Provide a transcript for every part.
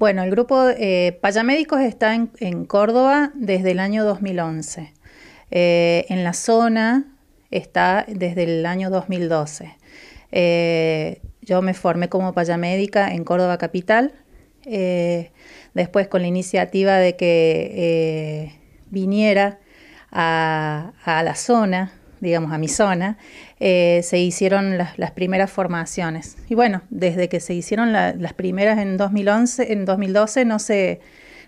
Bueno, el grupo eh, Payamédicos está en, Córdoba desde el año 2011. Eh, en la zona está desde el año 2012. Eh, yo me formé como payamédica en Córdoba Capital. Eh, después, con la iniciativa de que viniera a la zona digamos, a mi zona, eh, se hicieron las, primeras formaciones. Y bueno, desde que se hicieron las primeras en 2011, en 2012 no se,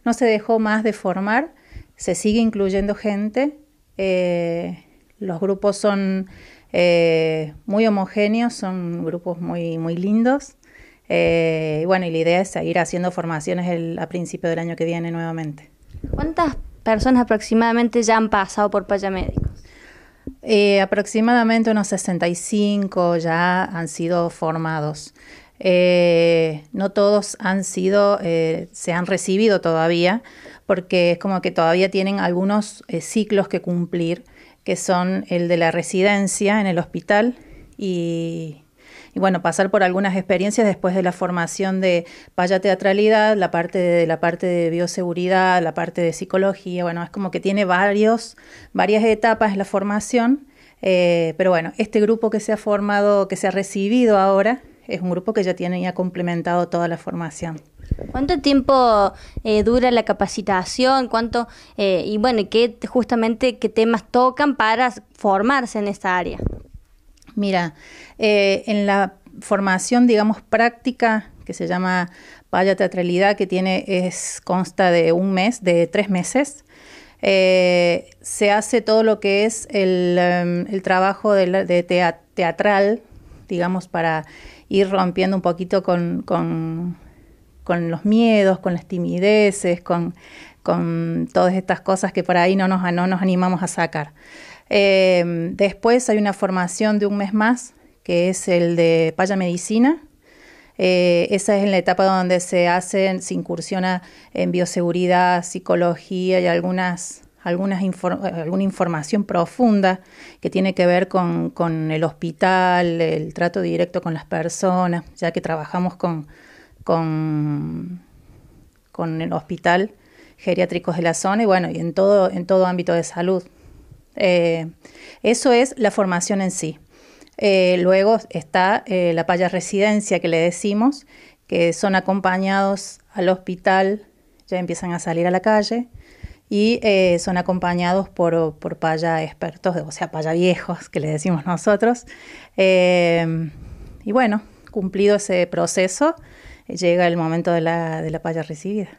no se dejó más de formar, se sigue incluyendo gente, eh, los grupos son eh, muy homogéneos, son grupos muy, muy lindos. y bueno, y la idea es seguir haciendo formaciones a principio del año que viene nuevamente. ¿Cuántas personas aproximadamente ya han pasado por Médica? Eh, aproximadamente unos 65 ya han sido formados. Eh, no todos han sido, eh, se han recibido todavía, porque es como que todavía tienen algunos ciclos que cumplir, que son el de la residencia en el hospital y y bueno, pasar por algunas experiencias después de la formación de paya teatralidad, la parte de la parte de bioseguridad, la parte de psicología, bueno, es como que tiene varios, varias etapas la formación. Eh, pero bueno, este grupo que se ha formado, que se ha recibido ahora, es un grupo que ya tiene y ha complementado toda la formación. ¿Cuánto tiempo eh, dura la capacitación? ¿Cuánto eh, y bueno, qué justamente qué temas tocan para formarse en esta área? Mira, eh, en la formación, digamos, práctica, que se llama Paya Teatralidad, que tiene, es, consta de un mes, de tres meses, eh, se hace todo lo que es el, em, trabajo de, de teatral, digamos, para ir rompiendo un poquito con, los miedos, con las timideces, con, todas estas cosas que por ahí no nos animamos a sacar. Eh, después hay una formación de un mes más, que es el de Paya Medicina. Eh, esa es la etapa donde se hacen, se incursiona en bioseguridad, psicología y algunas, algunas alguna información profunda que tiene que ver con, el hospital, el trato directo con las personas, ya que trabajamos con, con, con el hospital geriátricos de la zona y bueno, y en todo, en todo ámbito de salud. Eh, eso es la formación en sí. Eh, luego está eh, la paya residencia que le decimos, que son acompañados al hospital, ya empiezan a salir a la calle y son acompañados por, por paya expertos, o sea, paya viejos que le decimos nosotros. y bueno, cumplido ese proceso, llega el momento de la, de la paya recibida.